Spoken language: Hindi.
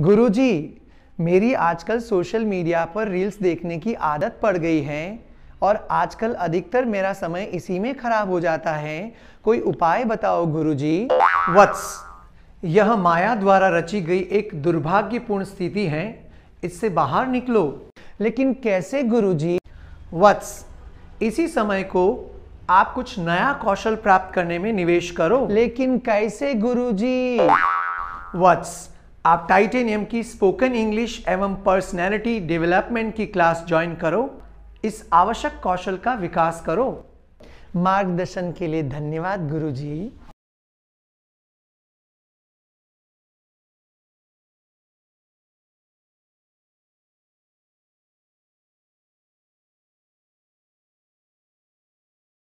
गुरुजी मेरी आजकल सोशल मीडिया पर रील्स देखने की आदत पड़ गई है और आजकल अधिकतर मेरा समय इसी में खराब हो जाता है कोई उपाय बताओ गुरुजी वत्स यह माया द्वारा रची गई एक दुर्भाग्यपूर्ण स्थिति है इससे बाहर निकलो लेकिन कैसे गुरुजी वत्स इसी समय को आप कुछ नया कौशल प्राप्त करने में निवेश करो लेकिन कैसे गुरुजी वत्स आप टाइटेनियम की स्पोकन इंग्लिश एवं पर्सनैलिटी डेवलपमेंट की क्लास ज्वाइन करो इस आवश्यक कौशल का विकास करो मार्गदर्शन के लिए धन्यवाद गुरुजी